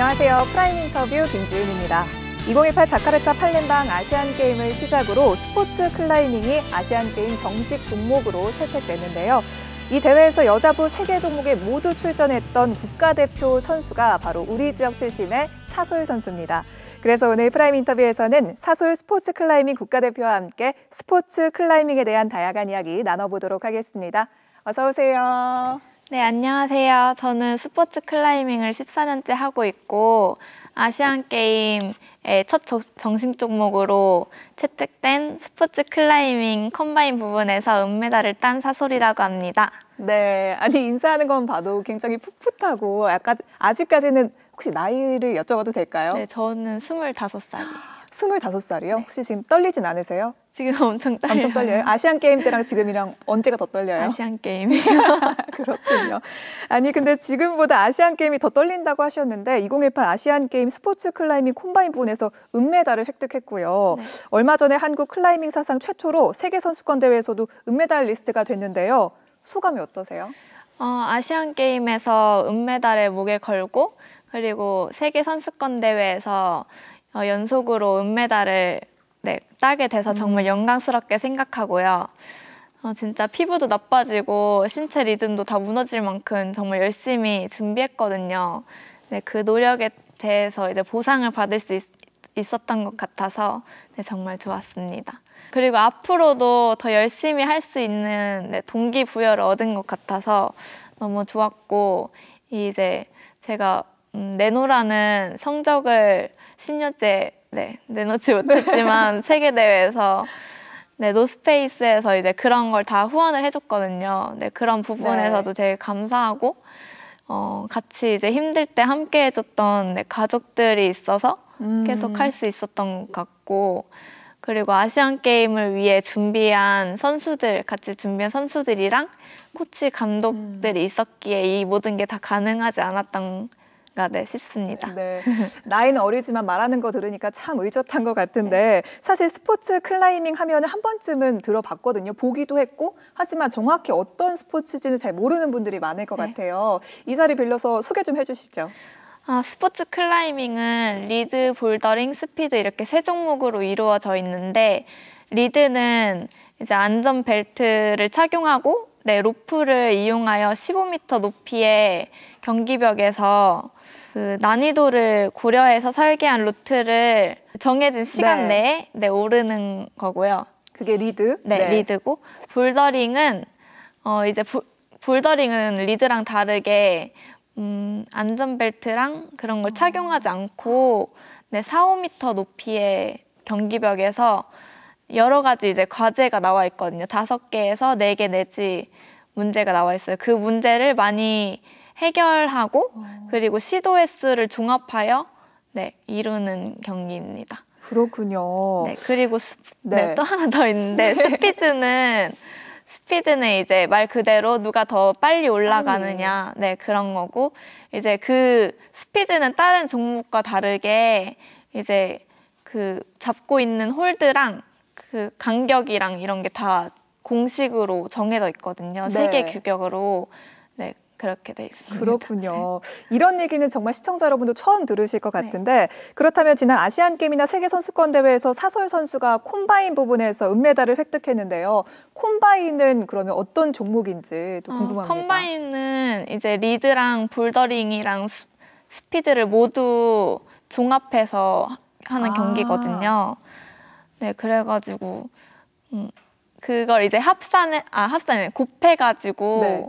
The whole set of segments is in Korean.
안녕하세요. 프라임 인터뷰 김지은입니다2018 자카르타 팔렘방 아시안게임을 시작으로 스포츠 클라이밍이 아시안게임 정식 종목으로 채택됐는데요. 이 대회에서 여자부 세개 종목에 모두 출전했던 국가대표 선수가 바로 우리 지역 출신의 사솔 선수입니다. 그래서 오늘 프라임 인터뷰에서는 사솔 스포츠 클라이밍 국가대표와 함께 스포츠 클라이밍에 대한 다양한 이야기 나눠보도록 하겠습니다. 어서 오세요. 네, 안녕하세요. 저는 스포츠 클라이밍을 14년째 하고 있고 아시안 게임의 첫 정식 종목으로 채택된 스포츠 클라이밍 컴바인 부분에서 은메달을 딴 사솔이라고 합니다. 네, 아니 인사하는 건 봐도 굉장히 풋풋하고 약간 아직까지는 혹시 나이를 여쭤봐도 될까요? 네, 저는 25살이에요. 스물다섯 살이요 네. 혹시 지금 떨리진 않으세요? 지금 엄청 떨려요. 엄청 떨려요. 아시안 게임 때랑 지금이랑 언제가 더 떨려요? 아시안 게임이 그렇군요. 아니 근데 지금보다 아시안 게임이 더 떨린다고 하셨는데 2018 아시안 게임 스포츠 클라이밍 콤바인 부분에서 은메달을 획득했고요. 네. 얼마 전에 한국 클라이밍 사상 최초로 세계 선수권 대회에서도 은메달 리스트가 됐는데요. 소감이 어떠세요? 어, 아시안 게임에서 은메달을 목에 걸고 그리고 세계 선수권 대회에서 어, 연속으로 은메달을 네, 따게 돼서 음. 정말 영광스럽게 생각하고요. 어, 진짜 피부도 나빠지고 신체 리듬도 다 무너질 만큼 정말 열심히 준비했거든요. 네, 그 노력에 대해서 이제 보상을 받을 수 있, 었던것 같아서 네, 정말 좋았습니다. 그리고 앞으로도 더 열심히 할 수 있는 네, 동기부여를 얻은 것 같아서 너무 좋았고 이제 제가 음, 내노라는 성적을 10년째 네, 내놓지 못했지만 네. 세계 대회에서 네, 노스페이스에서 이제 그런 걸 다 후원을 해줬거든요. 네, 그런 부분에서도 네. 되게 감사하고 어, 같이 이제 힘들 때 함께 해줬던 네, 가족들이 있어서 음. 계속 할 수 있었던 것 같고 그리고 아시안 게임을 위해 준비한 선수들 같이 준비한 선수들이랑 코치 감독들이 음. 있었기에 이 모든 게 다 가능하지 않았던 않 네, 쉽습니다 네. 나이는 어리지만 말하는 거 들으니까 참 의젓한 것 같은데 사실 스포츠 클라이밍 하면 한 번쯤은 들어봤거든요. 보기도 했고 하지만 정확히 어떤 스포츠인지는 잘 모르는 분들이 많을 것 네. 같아요. 이 자리 빌려서 소개 좀 해주시죠. 아, 스포츠 클라이밍은 리드, 볼더링, 스피드 이렇게 세 종목으로 이루어져 있는데 리드는 이제 안전 벨트를 착용하고 네, 로프를 이용하여 15m 높이에 경기벽에서 그 난이도를 고려해서 설계한 루트를 정해진 시간 네. 내에 네, 오르는 거고요. 그게 리드? 네, 네. 리드고 볼더링은 어 이제 보, 볼더링은 리드랑 다르게 음, 안전벨트랑 그런 걸 착용하지 않고 네, 4, 5미 높이의 경기벽에서 여러 가지 이제 과제가 나와 있거든요. 다 개에서 네개 내지 문제가 나와 있어요. 그 문제를 많이 해결하고 어. 그리고 시도의 수를 종합하여 네, 이루는 경기입니다. 그렇군요. 네, 그리고 스, 네. 네, 또 하나 더 있는데 네. 스피드는 스피드는 이제 말 그대로 누가 더 빨리 올라가느냐 음. 네 그런 거고 이제 그 스피드는 다른 종목과 다르게 이제 그 잡고 있는 홀드랑 그 간격이랑 이런 게 다 공식으로 정해져 있거든요. 네. 세계 규격으로. 그렇게 돼 있습니다. 그렇군요. 이런 얘기는 정말 시청자 여러분도 처음 들으실 것 네. 같은데 네. 그렇다면 지난 아시안 게임이나 세계 선수권 대회에서 사솔 선수가 콤바인 부분에서 은메달을 획득했는데요. 콤바인은 그러면 어떤 종목인지 또 어, 궁금합니다. 어, 콤바인은 이제 리드랑 볼더링이랑 스피드를 모두 종합해서 하는 아. 경기거든요. 네, 그래가지고 음, 그걸 이제 합산해 아 합산을 곱해가지고 네.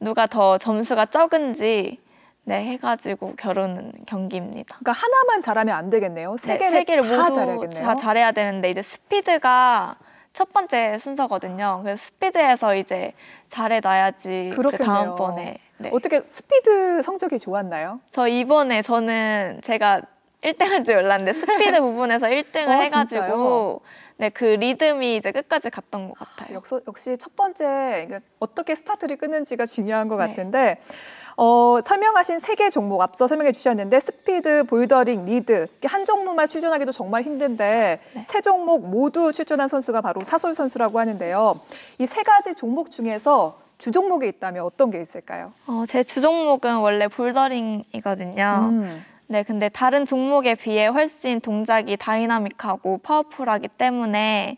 누가 더 점수가 적은지 네 해가지고 결혼 경기입니다. 그러니까 하나만 잘하면 안 되겠네요. 세 네, 개를, 네, 세 개를 다 모두 잘해야겠네요. 다 잘해야 되는데 이제 스피드가 첫 번째 순서거든요. 그래서 스피드에서 이제 잘해놔야지 그 다음번에 네. 어떻게 스피드 성적이 좋았나요? 저 이번에 저는 제가 1등 할 줄 몰랐는데 스피드 부분에서 1등을 어, 해가지고 진짜요? 네, 그 리듬이 이제 끝까지 갔던 것 같아요. 역시, 역시 첫 번째 어떻게 스타트를 끊는지가 중요한 것 네. 같은데 네. 어, 설명하신 세 개 종목 앞서 설명해 주셨는데 스피드, 볼더링, 리드 한 종목만 출전하기도 정말 힘든데 네. 세 종목 모두 출전한 선수가 바로 사솔 선수라고 하는데요. 이 세 가지 종목 중에서 주종목이 있다면 어떤 게 있을까요? 어, 제 주종목은 원래 볼더링이거든요. 음. 네, 근데 다른 종목에 비해 훨씬 동작이 다이나믹하고 파워풀하기 때문에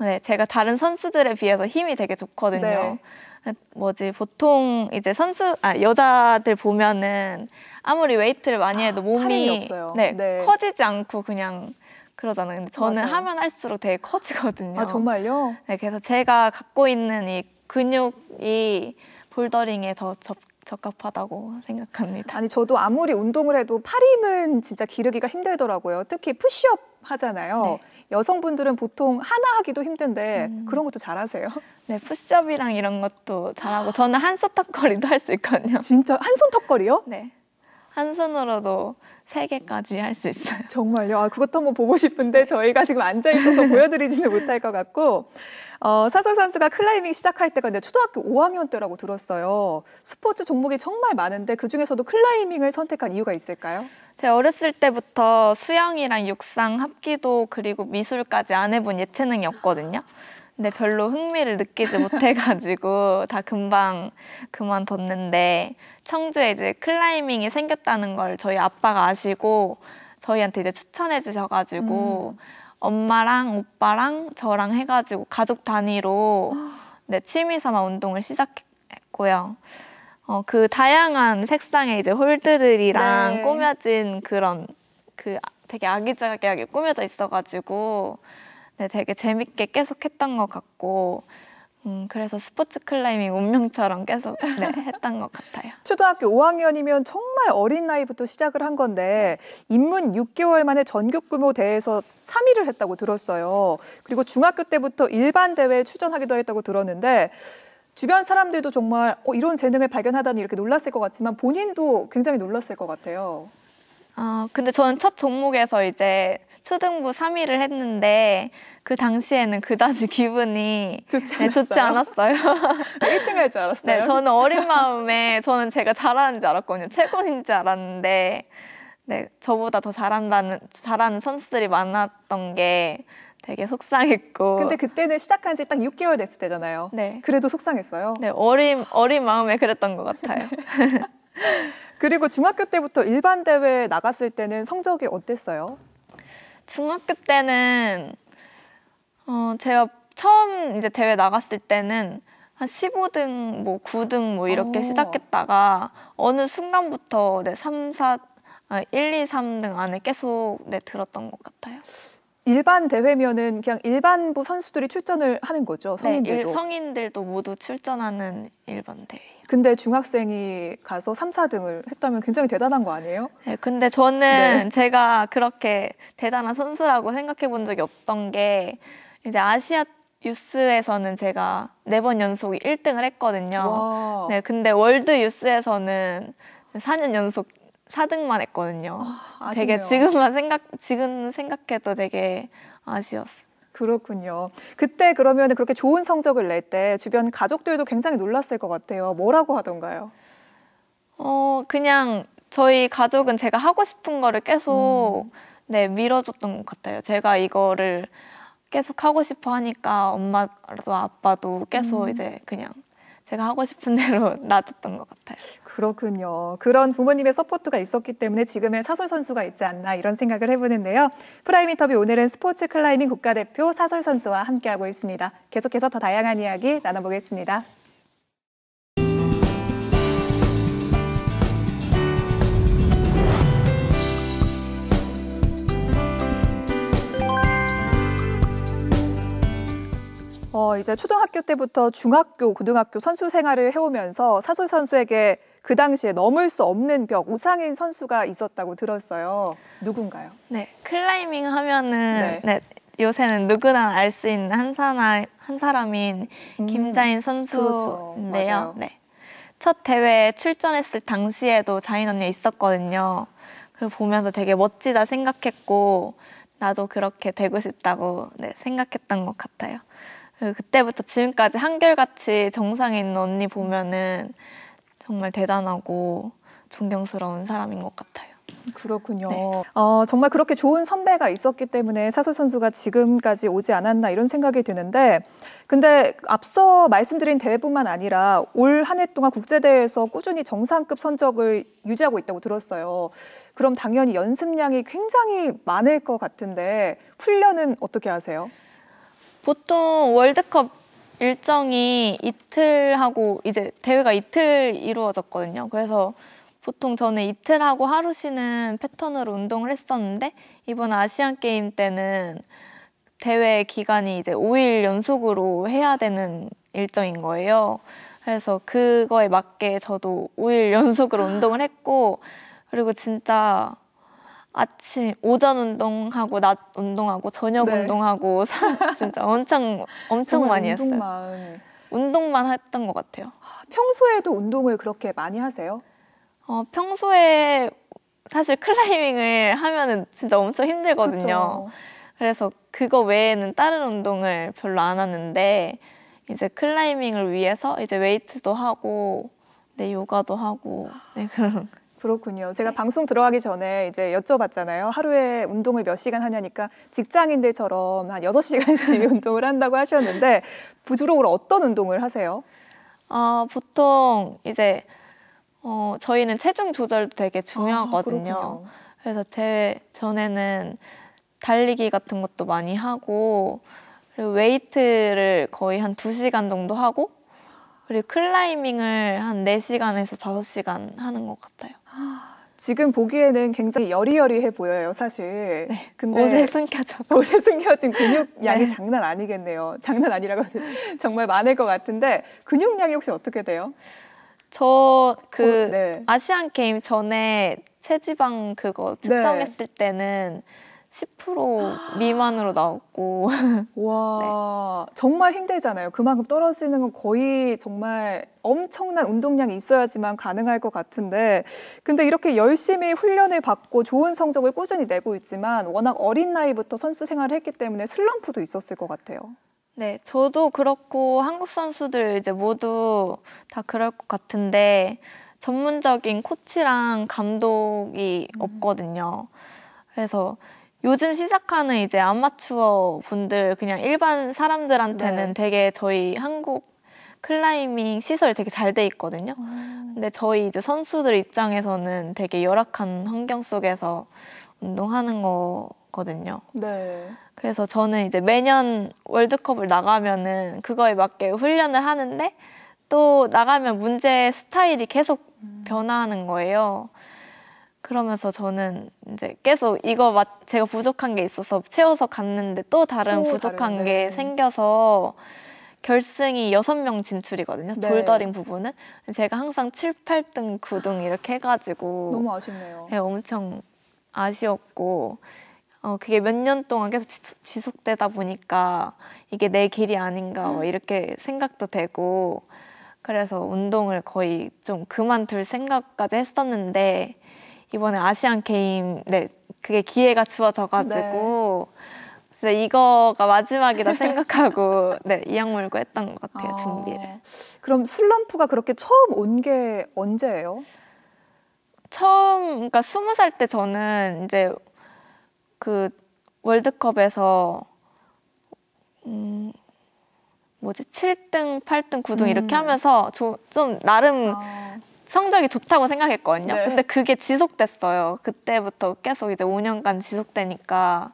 네, 제가 다른 선수들에 비해서 힘이 되게 좋거든요. 네. 뭐지 보통 이제 선수 아 여자들 보면은 아무리 웨이트를 많이 해도 아, 몸이 아, 네, 네, 커지지 않고 그냥 그러잖아요. 근데 저는 맞아요. 하면 할수록 되게 커지거든요. 아 정말요? 네, 그래서 제가 갖고 있는 이 근육이 볼더링에 더 접, 적합하다고 생각합니다. 아니 저도 아무리 운동을 해도 팔 힘은 진짜 기르기가 힘들더라고요. 특히 푸시업 하잖아요. 네. 여성분들은 보통 하나 하기도 힘든데 음. 그런 것도 잘하세요? 네, 푸시업이랑 이런 것도 잘하고 저는 한 손 턱걸이도 할 수 있거든요. 진짜 한 손 턱걸이요? 네. 한 손으로도 세 개까지 할 수 있어요. 정말요? 아, 그것도 한번 보고 싶은데 저희가 지금 앉아 있어서 보여드리지는 못할 것 같고 어, 사설 선수가 클라이밍 시작할 때가 근데 초등학교 5학년 때라고 들었어요. 스포츠 종목이 정말 많은데 그 중에서도 클라이밍을 선택한 이유가 있을까요? 제가 어렸을 때부터 수영이랑 육상, 합기도 그리고 미술까지 안 해본 예체능이었거든요. 근데 별로 흥미를 느끼지 못해가지고 다 금방 그만뒀는데 청주에 이제 클라이밍이 생겼다는 걸 저희 아빠가 아시고 저희한테 이제 추천해 주셔가지고 음. 엄마랑 오빠랑 저랑 해가지고 가족 단위로 네, 취미 삼아 운동을 시작했고요. 어, 그 다양한 색상의 이제 홀드들이랑 네. 꾸며진 그런 그 아, 되게 아기자기하게 꾸며져 있어가지고 네, 되게 재밌게 계속 했던 것 같고 음, 그래서 스포츠 클라이밍 운명처럼 계속 네, 했던 것 같아요. 초등학교 5학년이면 정말 어린 나이부터 시작을 한 건데 네. 입문 6개월 만에 전국 규모 대회에서 3위를 했다고 들었어요. 그리고 중학교 때부터 일반 대회에 출전하기도 했다고 들었는데 주변 사람들도 정말 어, 이런 재능을 발견하다니 이렇게 놀랐을 것 같지만 본인도 굉장히 놀랐을 것 같아요. 어, 근데 저는 첫 종목에서 이제 초등부 3위를 했는데 그 당시에는 그다지 기분이 좋지, 네, 좋지 않았어요. 1등 할줄 알았어요. 네, 저는 어린 마음에 저는 제가 잘하는 줄 알았거든요. 최고인 줄 알았는데 네, 저보다 더 잘한다는 잘하는 선수들이 많았던 게 되게 속상했고. 근데 그때는 시작한 지 딱 6개월 됐을 때잖아요. 네. 그래도 속상했어요. 네, 어린 어린 마음에 그랬던 것 같아요. 그리고 중학교 때부터 일반 대회에 나갔을 때는 성적이 어땠어요? 중학교 때는 어, 제가 처음 이제 대회 나갔을 때는 한 15등, 뭐 9등 뭐 이렇게 오. 시작했다가 어느 순간부터 네, 3, 4, 아, 1, 2, 3등 안에 계속 네, 들었던 것 같아요. 일반 대회면은 그냥 일반부 선수들이 출전을 하는 거죠 네, 성인들도 네, 일, 성인들도 모두 출전하는 일반 대회. 근데 중학생이 가서 3, 4등을 했다면 굉장히 대단한 거 아니에요? 네, 근데 저는 네. 제가 그렇게 대단한 선수라고 생각해 본 적이 없던 게 이제 아시아 뉴스에서는 제가 네 번 연속 1등을 했거든요. 와. 네, 근데 월드 뉴스에서는 4년 연속 4등만 했거든요. 아, 되게 지금만 생각 지금 생각해도 되게 아쉬웠어요. 그렇군요. 그때 그러면 그렇게 좋은 성적을 낼 때 주변 가족들도 굉장히 놀랐을 것 같아요. 뭐라고 하던가요? 어, 그냥 저희 가족은 제가 하고 싶은 거를 계속 음. 네, 밀어줬던 것 같아요. 제가 이거를 계속 하고 싶어 하니까 엄마도 아빠도 계속 음. 이제 그냥 제가 하고 싶은 대로 놔뒀던 것 같아요. 그렇군요. 그런 부모님의 서포트가 있었기 때문에 지금의 사설 선수가 있지 않나 이런 생각을 해보는데요. 프라임 인터뷰 오늘은 스포츠 클라이밍 국가대표 사설 선수와 함께하고 있습니다. 계속해서 더 다양한 이야기 나눠보겠습니다. 어, 이제 초등학교 때부터 중학교, 고등학교 선수 생활을 해오면서 사소 선수에게 그 당시에 넘을 수 없는 벽 우상인 선수가 있었다고 들었어요. 누군가요? 네, 클라이밍 하면은 네. 네 요새는 누구나 알 수 있는 한 사람 한 사람인 음, 김자인 선수인데요. 그렇죠. 네. 첫 대회에 출전했을 당시에도 자인 언니 있었거든요. 그리고 보면서 되게 멋지다 생각했고 나도 그렇게 되고 싶다고 네, 생각했던 것 같아요. 그 그때부터 지금까지 한결같이 정상에 있는 언니 보면은 정말 대단하고 존경스러운 사람인 것 같아요. 그렇군요. 네. 어, 정말 그렇게 좋은 선배가 있었기 때문에 사솔 선수가 지금까지 오지 않았나 이런 생각이 드는데 근데 앞서 말씀드린 대회뿐만 아니라 올 한 해 동안 국제대회에서 꾸준히 정상급 선적을 유지하고 있다고 들었어요. 그럼 당연히 연습량이 굉장히 많을 것 같은데 훈련은 어떻게 하세요? 보통 월드컵 일정이 이틀 하고 이제 대회가 이틀 이루어졌거든요. 그래서 보통 저는 이틀 하고 하루 쉬는 패턴으로 운동을 했었는데 이번 아시안 게임 때는 대회 기간이 이제 5일 연속으로 해야 되는 일정인 거예요. 그래서 그거에 맞게 저도 5일 연속으로 운동을 했고 그리고 진짜 아침 오전 운동하고 낮 운동하고 저녁 네. 운동하고 진짜 엄청 엄청 많이 했어요. 운동만 운동만 했던 것 같아요. 아, 평소에도 운동을 그렇게 많이 하세요? 어, 평소에 사실 클라이밍을 하면은 진짜 엄청 힘들거든요. 그렇죠. 그래서 그거 외에는 다른 운동을 별로 안 하는데 이제 클라이밍을 위해서 이제 웨이트도 하고 네 요가도 하고 네 그런 그렇군요. 제가 네. 방송 들어가기 전에 이제 여쭤봤잖아요. 하루에 운동을 몇 시간 하냐니까 직장인들처럼 한 여섯 시간씩 운동을 한다고 하셨는데 부주로 어떤 운동을 하세요? 어, 보통 이제 어, 저희는 체중 조절도 되게 중요하거든요. 아, 그래서 제 전에는 달리기 같은 것도 많이 하고 그리고 웨이트를 거의 한 두시간 정도 하고 그리고 클라이밍을 한 네시간에서 다섯 시간 하는 것 같아요. 지금 보기에는 굉장히 여리여리해 보여요, 사실. 네. 근데 옷에 숨겨져. 옷에 숨겨진 근육량이 네. 장난 아니겠네요. 장난 아니라고 정말 많을 것 같은데 근육량이 혹시 어떻게 돼요? 저그 어, 네. 아시안 게임 전에 체지방 그거 네. 측정했을 때는 10% 미만으로 나왔고. 와, 네. 정말 힘들잖아요. 그만큼 떨어지는 건 거의 정말 엄청난 운동량이 있어야지만 가능할 것 같은데. 근데 이렇게 열심히 훈련을 받고 좋은 성적을 꾸준히 내고 있지만 워낙 어린 나이부터 선수 생활을 했기 때문에 슬럼프도 있었을 것 같아요. 네, 저도 그렇고 한국 선수들 이제 모두 다 그럴 것 같은데 전문적인 코치랑 감독이 음. 없거든요. 그래서 요즘 시작하는 이제 아마추어 분들 그냥 일반 사람들한테는 네. 되게 저희 한국 클라이밍 시설이 되게 잘 돼 있거든요. 오. 음. 근데 저희 이제 선수들 입장에서는 되게 열악한 환경 속에서 운동하는 거거든요. 네. 그래서 저는 이제 매년 월드컵을 나가면은 그거에 맞게 훈련을 하는데 또 나가면 문제 스타일이 계속 음. 변화하는 거예요. 그러면서 저는 이제 계속 이거 맞, 제가 부족한 게 있어서 채워서 갔는데 또 다른 또 부족한 다른데. 네. 게 생겨서 결승이 여섯 명 진출이거든요. 네. 볼더링 부분은 제가 항상 칠, 팔등 9등 이렇게 해가지고 너무 아쉽네요. 네, 엄청 아쉬웠고 어, 그게 몇 년 동안 계속 지속, 되다 보니까 이게 내 길이 아닌가 뭐 음. 이렇게 생각도 되고 그래서 운동을 거의 좀 그만둘 생각까지 했었는데 이번에 아시안 게임 네 그게 기회가 주어져가지고 네. 진짜 이거가 마지막이다 생각하고 네 이악물고 했던 것 같아요 아. 준비를. 그럼 슬럼프가 그렇게 처음 온 게 언제예요? 처음 그러니까 스무 살 때 저는 이제 그 월드컵에서 음 뭐지 7등8등9등 음. 이렇게 하면서 좀 나름 아. 성적이 좋다고 생각했거든요. 네. 근데 그게 지속됐어요. 그때부터 계속 이제 5년간 지속되니까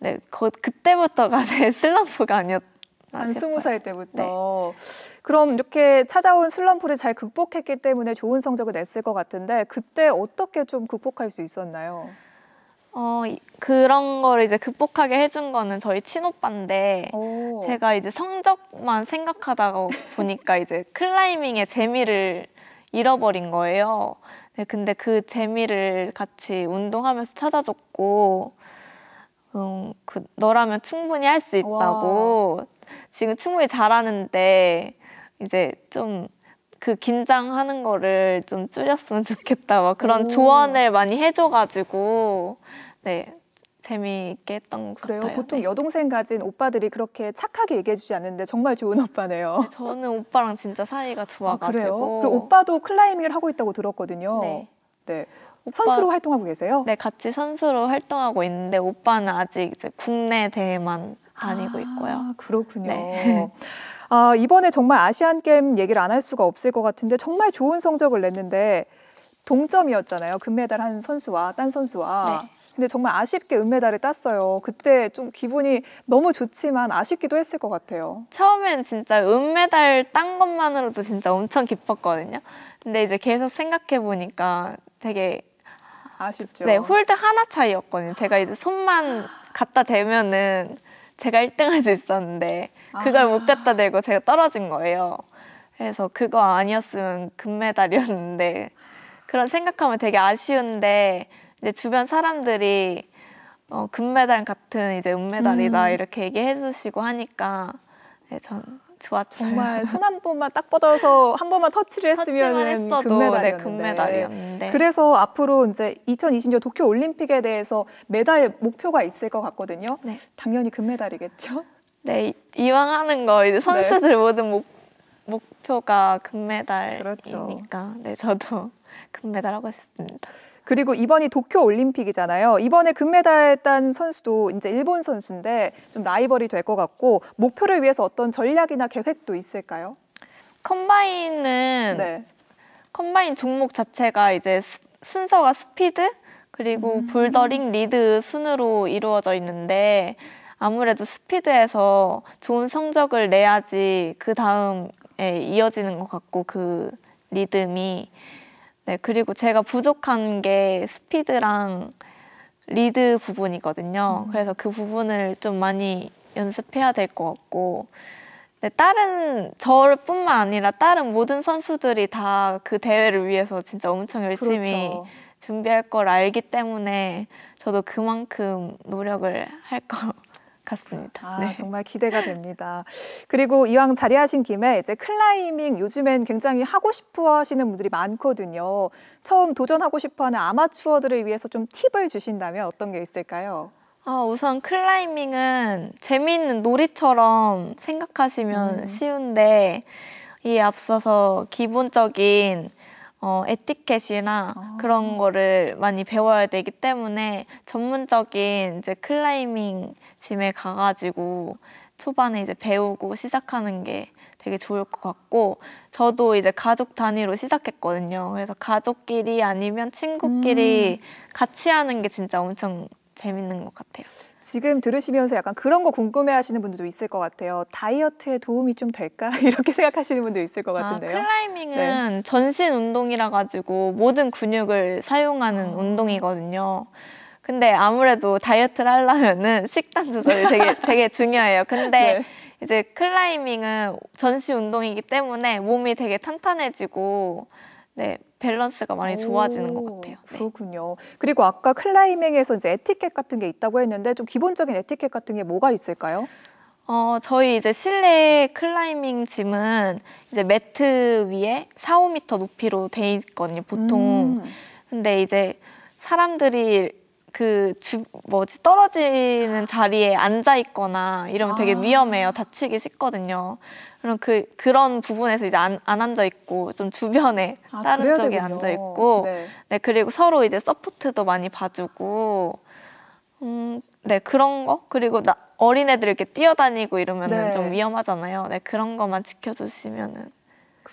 네, 그, 그때부터가 제 슬럼프가 아니었 한 스무 살 때부터. 네. 그럼 이렇게 찾아온 슬럼프를 잘 극복했기 때문에 좋은 성적을 냈을 것 같은데 그때 어떻게 좀 극복할 수 있었나요? 어 그런 걸 이제 극복하게 해준 거는 저희 친오빠인데 오. 제가 이제 성적만 생각하다 보니까 이제 클라이밍의 재미를 잃어버린 거예요. 네, 근데 그 재미를 같이 운동하면서 찾아줬고, 음, 그 너라면 충분히 할 수 있다고 와. 지금 충분히 잘하는데 이제 좀 그 긴장하는 거를 좀 줄였으면 좋겠다 막 그런 오. 조언을 많이 해줘가지고 네 재미있게 했던 것 그래요? 같아요. 보통 네. 여동생 가진 오빠들이 그렇게 착하게 얘기해주지 않는데 정말 좋은 오빠네요. 네, 저는 오빠랑 진짜 사이가 아, 좋아가지고. 아, 그래요? 그리고 오빠도 클라이밍을 하고 있다고 들었거든요. 네. 네. 선수로 활동하고 계세요? 네, 같이 선수로 활동하고 있는데 오빠는 아직 이제 국내 대회만 다니고 아, 있고요. 그렇군요. 네. 아, 이번에 정말 아시안 게임 얘기를 안 할 수가 없을 것 같은데 정말 좋은 성적을 냈는데 동점이었잖아요. 금메달 한 선수와 딴 선수와. 네. 근데 정말 아쉽게 은메달을 땄어요. 그때 좀 기분이 너무 좋지만 아쉽기도 했을 것 같아요. 처음엔 진짜 은메달 딴 것만으로도 진짜 엄청 기뻤거든요. 근데 이제 계속 생각해 보니까 되게 아쉽죠. 네, 홀드 하나 차이였거든요. 제가 이제 손만 갖다 대면은 제가 1등 할 수 있었는데 아. 그걸 아. 못 갖다 대고 제가 떨어진 거예요. 그래서 그거 아니었으면 금메달이었는데 그런 생각하면 되게 아쉬운데 이제 주변 사람들이 어, 금메달 같은 이제 은메달이다 음. 이렇게 얘기해 주시고 하니까 네, 전 좋았죠. 정말 손 한 번만 딱 뻗어서 한 번만 터치를 했으면 네, 금메달이었는데. 네, 금메달이었는데. 그래서 앞으로 이제 2020년 도쿄 올림픽에 대해서 메달 목표가 있을 것 같거든요. 네. 당연히 금메달이겠죠. 네, 이왕 하는 거 이제 선수들 네. 모든 목, 목표가 금메달이니까. 그렇죠. 네, 저도 금메달하고 싶습니다. 그리고 이번이 도쿄 올림픽이잖아요. 이번에 금메달 딴 선수도 이제 일본 선수인데 좀 라이벌이 될 것 같고 목표를 위해서 어떤 전략이나 계획도 있을까요? 컴바인은 네. 컴바인 종목 자체가 이제 스, 순서가 스피드 그리고 음. 볼더링 리드 순으로 이루어져 있는데 아무래도 스피드에서 좋은 성적을 내야지 그 다음에 이어지는 것 같고 그 리듬이 네, 그리고 제가 부족한 게 스피드랑 리드 부분이거든요. 음. 그래서 그 부분을 좀 많이 연습해야 될 것 같고 네, 다른 저뿐만 아니라 다른 모든 선수들이 다 그 대회를 위해서 진짜 엄청 열심히 그렇죠. 준비할 걸 알기 때문에 저도 그만큼 노력을 할 거. 같습니다. 아, 네. 정말 기대가 됩니다. 그리고 이왕 자리하신 김에 이제 클라이밍 요즘엔 굉장히 하고 싶어 하시는 분들이 많거든요. 처음 도전하고 싶어 하는 아마추어들을 위해서 좀 팁을 주신다면 어떤 게 있을까요? 아, 우선 클라이밍은 재미있는 놀이처럼 생각하시면 음. 쉬운데 이에 앞서서 기본적인 어, 에티켓이나 아. 그런 거를 많이 배워야 되기 때문에 전문적인 이제 클라이밍 짐에 가가지고 초반에 이제 배우고 시작하는 게 되게 좋을 것 같고 저도 이제 가족 단위로 시작했거든요. 그래서 가족끼리 아니면 친구끼리 음. 같이 하는 게 진짜 엄청 재밌는 것 같아요. 지금 들으시면서 약간 그런 거 궁금해 하시는 분들도 있을 것 같아요. 다이어트에 도움이 좀 될까? 이렇게 생각하시는 분도 있을 것 아, 같은데요. 아, 클라이밍은 네. 전신 운동이라 가지고 모든 근육을 사용하는 어. 운동이거든요. 근데 아무래도 다이어트를 하려면은 식단 조절이 되게 되게 중요해요. 근데 네. 이제 클라이밍은 전시 운동이기 때문에 몸이 되게 탄탄해지고 네, 밸런스가 많이 좋아지는 것 같아요. 네. 그렇군요. 그리고 아까 클라이밍에서 이제 에티켓 같은 게 있다고 했는데 좀 기본적인 에티켓 같은 게 뭐가 있을까요? 어, 저희 이제 실내 클라이밍 짐은 이제 매트 위에 4, 5미 높이로 돼 있거든요, 보통. 음. 근데 이제 사람들이 그뭐 지 떨어지는 아. 자리에 앉아 있거나 이러면 되게 아. 위험해요. 다치기 쉽거든요. 그럼 그 그런 부분에서 이제 안, 안 앉아 있고 좀 주변에 아, 다른 쪽에 되군요. 앉아 있고 네. 네. 그리고 서로 이제 서포트도 많이 봐주고 음 네 그런 거 그리고 나 어린애들 이렇게 뛰어다니고 이러면은 네. 좀 위험하잖아요. 네 그런 거만 지켜주시면은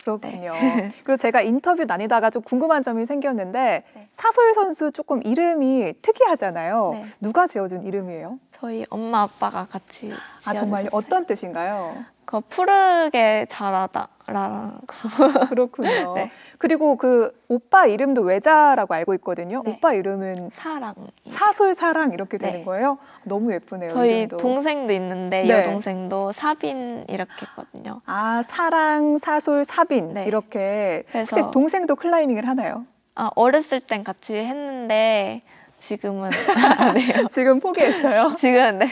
그렇군요. 네. 그리고 제가 인터뷰 나뉘다가 좀 궁금한 점이 생겼는데 네. 사솔 선수 조금 이름이 특이하잖아요. 네. 누가 지어준 이름이에요? 저희 엄마 아빠가 같이 아정말 어떤 뜻인가요? 그 푸르게 자라다. 라라고. 그렇군요. 네. 그리고 그 오빠 이름도 외자라고 알고 있거든요. 네. 오빠 이름은 사랑. 사솔 사랑 이렇게 되는 네. 거예요. 너무 예쁘네요. 저희 이름도. 동생도 있는데 네. 여동생도 사빈 이렇게 했거든요. 아 사랑 사솔 사빈 네. 이렇게. 그래서... 혹시 동생도 클라이밍을 하나요? 아 어렸을 땐 같이 했는데 지금은 안 해요. 지금 포기했어요? 지금, 네.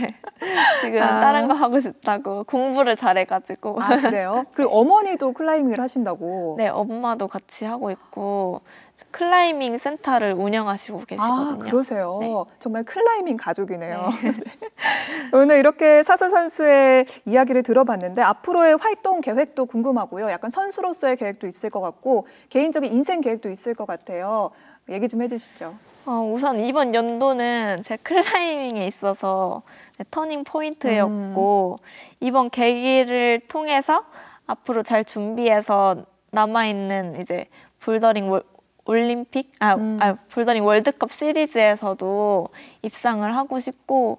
지금 아. 다른 거 하고 싶다고. 공부를 잘해가지고. 아, 그래요? 그리고 어머니도 클라이밍을 하신다고? 네, 엄마도 같이 하고 있고, 클라이밍 센터를 운영하시고 아, 계시거든요. 아, 그러세요. 네. 정말 클라이밍 가족이네요. 네. 오늘 이렇게 사서 선수의 이야기를 들어봤는데 앞으로의 활동 계획도 궁금하고요. 약간 선수로서의 계획도 있을 것 같고 개인적인 인생 계획도 있을 것 같아요. 얘기 좀 해주시죠. 어, 우선 이번 연도는 제 클라이밍에 있어서 네, 터닝 포인트였고 음. 이번 계기를 통해서 앞으로 잘 준비해서 남아 있는 이제 볼더링 월, 올림픽 아, 음. 아 볼더링 월드컵 시리즈에서도 입상을 하고 싶고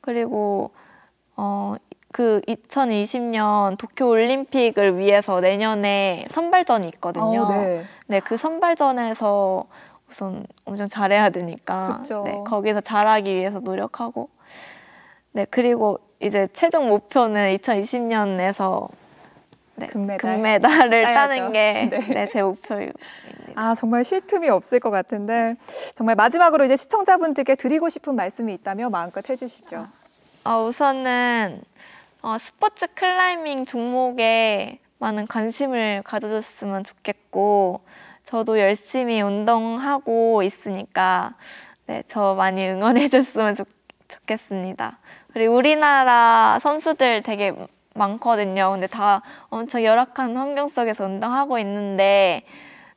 그리고 어, 그 2020년 도쿄 올림픽을 위해서 내년에 선발전이 있거든요. 오, 어, 네. 네, 그 선발전에서 우선 엄청 잘해야 되니까 네, 거기서 잘하기 위해서 노력하고 네 그리고 이제 최종 목표는 2020년에서 네, 금메달. 을 따는 게 제목표입니아 네. 네, 정말 쉴 틈이 없을 것 같은데 정말 마지막으로 이제 시청자분들께 드리고 싶은 말씀이 있다면 마음껏 해주시죠. 아, 아 우선은 어, 스포츠 클라이밍 종목에 많은 관심을 가져줬으면 좋겠고 저도 열심히 운동하고 있으니까 네, 저 많이 응원해 줬으면 좋, 좋겠습니다. 그리고 우리나라 선수들 되게 많거든요. 근데 다 엄청 열악한 환경 속에서 운동하고 있는데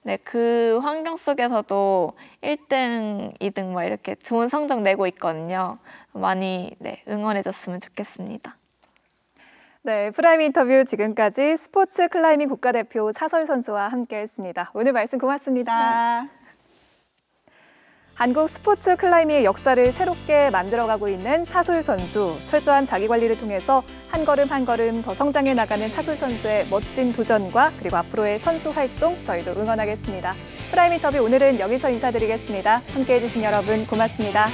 네, 그 환경 속에서도 1등, 2등 막 이렇게 좋은 성적 내고 있거든요. 많이 네, 응원해 줬으면 좋겠습니다. 네, 프라임 인터뷰 지금까지 스포츠 클라이밍 국가대표 사설 선수와 함께했습니다. 오늘 말씀 고맙습니다. 한국 스포츠 클라이밍의 역사를 새롭게 만들어가고 있는 사솔 선수. 철저한 자기관리를 통해서 한 걸음 한 걸음 더 성장해 나가는 사솔 선수의 멋진 도전과 그리고 앞으로의 선수 활동 저희도 응원하겠습니다. 프라임 인터뷰 오늘은 여기서 인사드리겠습니다. 함께해 주신 여러분 고맙습니다.